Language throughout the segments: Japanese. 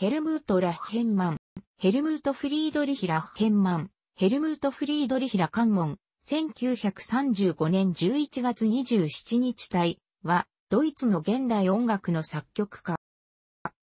ヘルムート・ラッヘンマン、ヘルムート・フリードリヒ・ラッヘンマン、ヘルムート・フリードリヒ・ラカンモン、1935年11月27日隊は、ドイツの現代音楽の作曲家。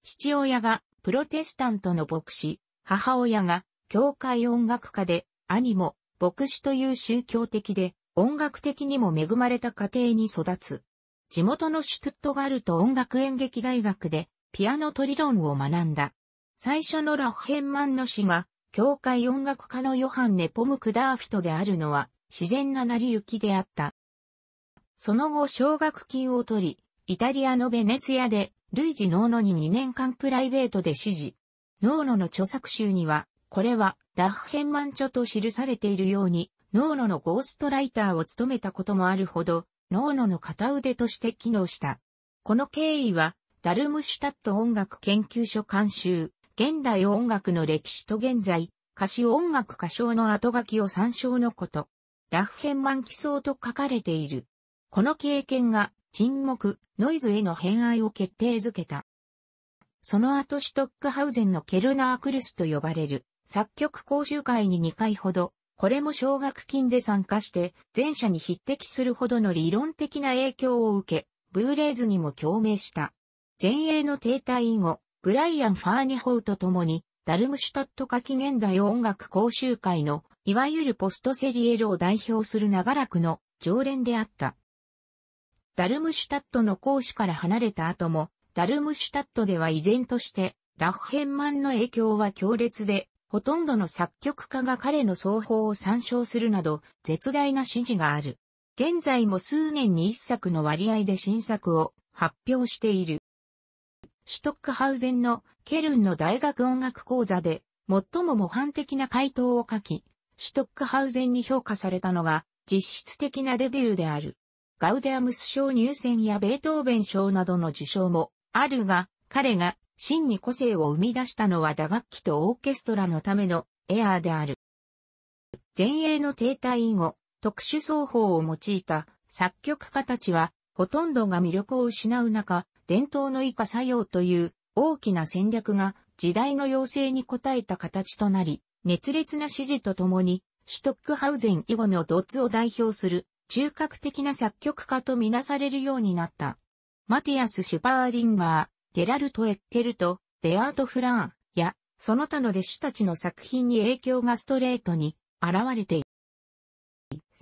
父親がプロテスタントの牧師、母親が教会音楽家で、兄も牧師という宗教的で、音楽的にも恵まれた家庭に育つ。地元のシュトゥットガルト音楽演劇大学でピアノと理論を学んだ。最初のラッヘンマンの詩が、教会音楽家のヨハンネ・ポムク・ダーフィトであるのは、自然な成り行きであった。その後奨学金を取り、イタリアのベネツィアで、ルイジ・ノーノに2年間プライベートで支持。ノーノの著作集には、これは、ラッヘンマン著と記されているように、ノーノのゴーストライターを務めたこともあるほど、ノーノの片腕として機能した。この経緯は、ダルムシュタット音楽研究所監修、現代音楽の歴史と現在、歌詞音楽歌唱の後書きを参照のこと。ラフヘンマン奇想と書かれている。この経験が沈黙、ノイズへの偏愛を決定づけた。その後シュトックハウゼンのケルナークルスと呼ばれる作曲講習会に2回ほど、これも奨学金で参加して前者に匹敵するほどの理論的な影響を受け、ブーレーズにも共鳴した。前衛の停滞以後、ブライアン・ファーニホーと共に、ダルムシュタット下記現代音楽講習会の、いわゆるポストセリエルを代表する長楽の常連であった。ダルムシュタットの講師から離れた後も、ダルムシュタットでは依然として、ラッヘンマンの影響は強烈で、ほとんどの作曲家が彼の奏法を参照するなど、絶大な支持がある。現在も数年に一作の割合で新作を発表している。シュトックハウゼンのケルンの大学音楽講座で最も模範的な回答を書き、シュトックハウゼンに評価されたのが実質的なデビューである。ガウデアムス賞入選やベートーベン賞などの受賞もあるが、彼が真に個性を生み出したのは打楽器とオーケストラのためのエアーである。前衛の停滞以後、特殊奏法を用いた作曲家たちは、ほとんどが魅力を失う中、伝統の以下作用という大きな戦略が時代の要請に応えた形となり、熱烈な支持とともに、シュトックハウゼン以後のドッツを代表する中核的な作曲家とみなされるようになった。マティアス・シュパーリンガー、ゲラルト・エッケルト、ベアート・フラーンや、その他の弟子たちの作品に影響がストレートに現れている。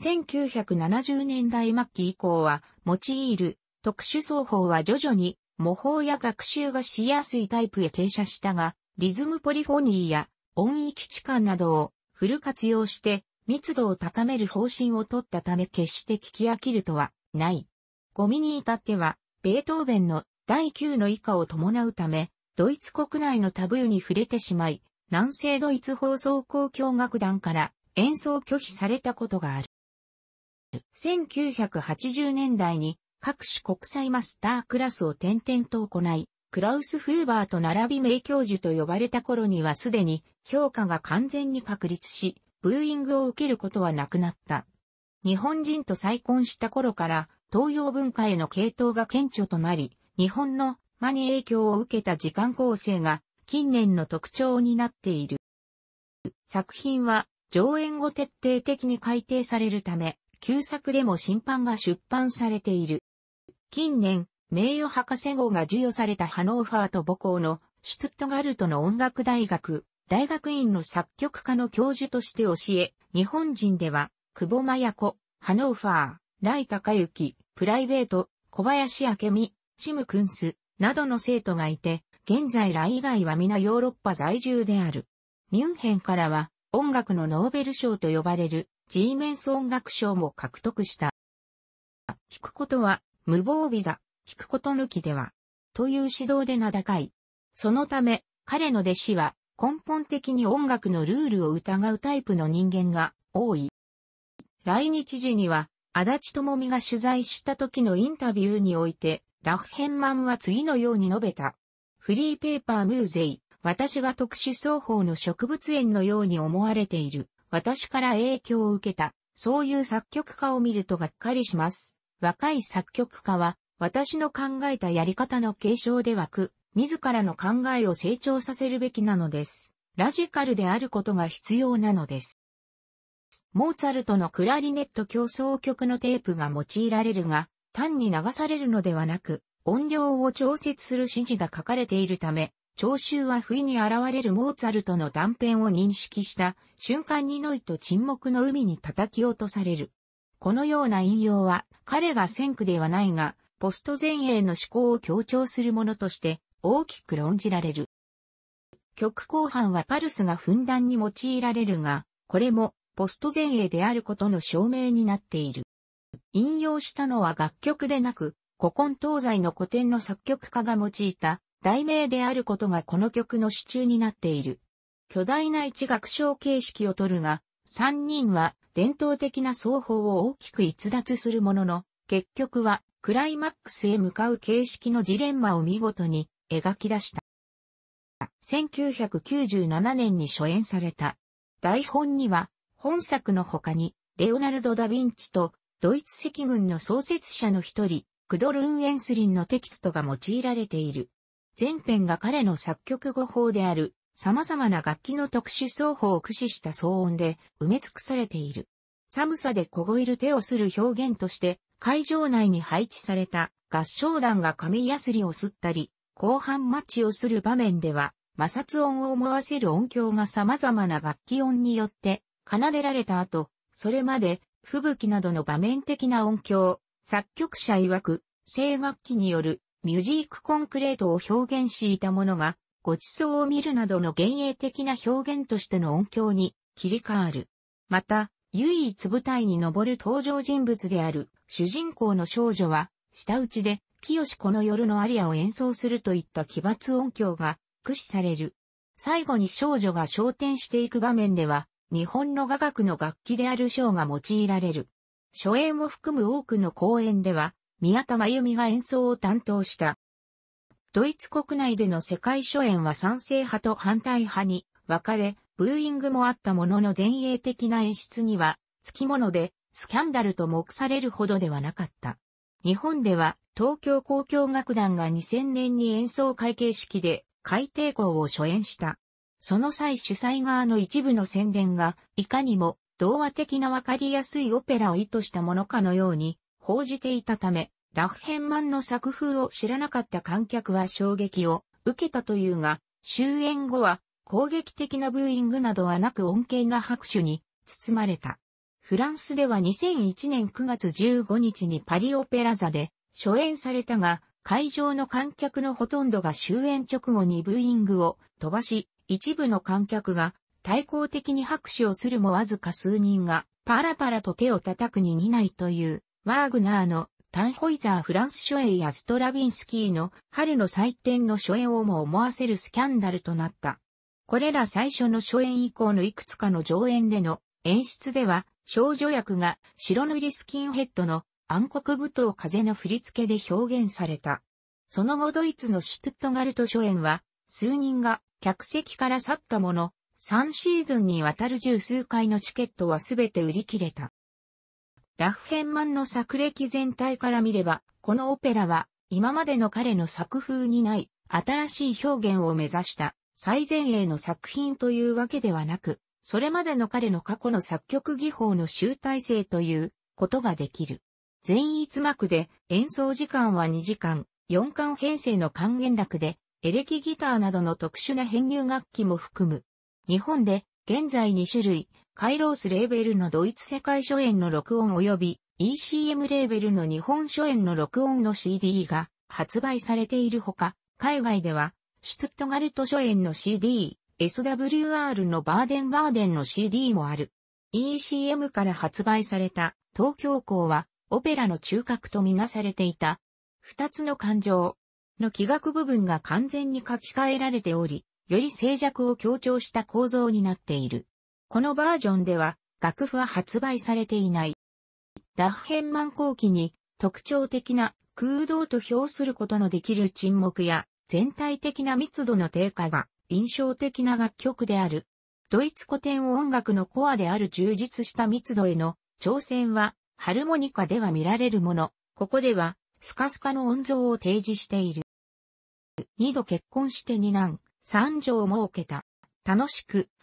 1970年代末期以降は、用いる特殊奏法は徐々に模倣や学習がしやすいタイプへ停車したが、リズムポリフォニーや音域置換などをフル活用して密度を高める方針を取ったため決して聞き飽きるとはない。ゴミに至っては、ベートーベンの第9の以下を伴うため、ドイツ国内のタブーに触れてしまい、南西ドイツ放送交響楽団から演奏拒否されたことがある。1980年代に各種国際マスタークラスを転々と行い、クラウス・フーバーと並び名教授と呼ばれた頃にはすでに評価が完全に確立し、ブーイングを受けることはなくなった。日本人と再婚した頃から東洋文化への系統が顕著となり、日本の間に影響を受けた時間構成が近年の特徴になっている。作品は上演後徹底的に改訂されるため、旧作でも審判が出版されている。近年、名誉博士号が授与されたハノーファーと母校のシュトゥットガルトの音楽大学、大学院の作曲家の教授として教え、日本人では、久保真也子、ハノーファー、ライ高キ、プライベート、小林明美、シムクンス、などの生徒がいて、現在ら以外は皆ヨーロッパ在住である。ミュンヘンからは、音楽のノーベル賞と呼ばれる、ジーメンス音楽賞も獲得した。弾くことは、無防備だ、聞くこと抜きでは、という指導で名高い。そのため、彼の弟子は根本的に音楽のルールを疑うタイプの人間が多い。来日時には、足立智美が取材した時のインタビューにおいて、ラフヘンマンは次のように述べた。フリーペーパームーゼイ、私が特殊奏法の植物園のように思われている。私から影響を受けた。そういう作曲家を見るとがっかりします。若い作曲家は、私の考えたやり方の継承でく、自らの考えを成長させるべきなのです。ラジカルであることが必要なのです。モーツァルトのクラリネット競争曲のテープが用いられるが、単に流されるのではなく、音量を調節する指示が書かれているため、聴衆は不意に現れるモーツァルトの断片を認識した瞬間にノイと沈黙の海に叩き落とされる。このような引用は、彼が先駆ではないが、ポスト前衛の思考を強調するものとして、大きく論じられる。曲後半はパルスがふんだんに用いられるが、これもポスト前衛であることの証明になっている。引用したのは楽曲でなく、古今東西の古典の作曲家が用いた題名であることがこの曲の支柱になっている。巨大な一楽章形式をとるが、三人は伝統的な奏法を大きく逸脱するものの、結局はクライマックスへ向かう形式のジレンマを見事に描き出した。1997年に初演された。台本には、本作の他に、レオナルド・ダ・ヴィンチと、ドイツ赤軍の創設者の一人、クドルン・エンスリンのテキストが用いられている。前編が彼の作曲語法である、様々な楽器の特殊奏法を駆使した騒音で埋め尽くされている。寒さで凍える手をする表現として、会場内に配置された合唱団が紙やすりを吸ったり、後半マッチをする場面では、摩擦音を思わせる音響が様々な楽器音によって奏でられた後、それまで吹雪などの場面的な音響、作曲者曰く、声楽器によるミュージックコンクレートを表現していたものが、ご馳走を見るなどの幻影的な表現としての音響に切り替わる。また、唯一舞台に登る登場人物である主人公の少女は、下打ちで、清子の夜のアリアを演奏するといった奇抜音響が駆使される。最後に少女が昇天していく場面では、日本の雅楽の楽器である章が用いられる。初演を含む多くの公演では、宮田真由美が演奏を担当したドイツ国内での世界初演は賛成派と反対派に分かれ、ブーイングもあったものの前衛的な演出には、付き物で、スキャンダルと目されるほどではなかった。日本では、東京交響楽団が2000年に演奏会形式で、海底校を初演した。その際主催側の一部の宣伝が、いかにも、童話的なわかりやすいオペラを意図したものかのように、報じていたため、ラフヘンマンの作風を知らなかった観客は衝撃を受けたというが、終演後は攻撃的なブーイングなどはなく恩恵な拍手に包まれた。フランスでは2001年9月15日にパリオペラ座で初演されたが、会場の観客のほとんどが終演直後にブーイングを飛ばし、一部の観客が対抗的に拍手をするもわずか数人がパラパラと手を叩くに似ないというワーグナーのタンホイザー・フランス書演やストラビンスキーの春の祭典の初演をも思わせるスキャンダルとなった。これら最初の初演以降のいくつかの上演での演出では、少女役が白塗りスキンヘッドの暗黒舞踏風の振り付けで表現された。その後ドイツのシュトゥットガルト初演は、数人が客席から去ったもの、3シーズンにわたる十数回のチケットはすべて売り切れた。ラフヘンマンの作歴全体から見れば、このオペラは、今までの彼の作風にない、新しい表現を目指した、最前衛の作品というわけではなく、それまでの彼の過去の作曲技法の集大成ということができる。全一幕で演奏時間は2時間、4巻編成の還元楽で、エレキギターなどの特殊な編入楽器も含む。日本で現在2種類、カイロースレーベルのドイツ世界初演の録音及び ECM レーベルの日本初演の録音の CD が発売されているほか、海外ではシュトゥットガルト初演の CD、SWR のバーデンバーデンの CD もある。ECM から発売された東京港はオペラの中核とみなされていた。二つの感情の気学部分が完全に書き換えられており、より静寂を強調した構造になっている。このバージョンでは楽譜は発売されていない。ラフヘンマン後期に特徴的な空洞と評することのできる沈黙や全体的な密度の低下が印象的な楽曲である。ドイツ古典音楽のコアである充実した密度への挑戦はハルモニカでは見られるもの、ここではスカスカの音像を提示している。二度結婚して二男、三女を設けた。楽しく、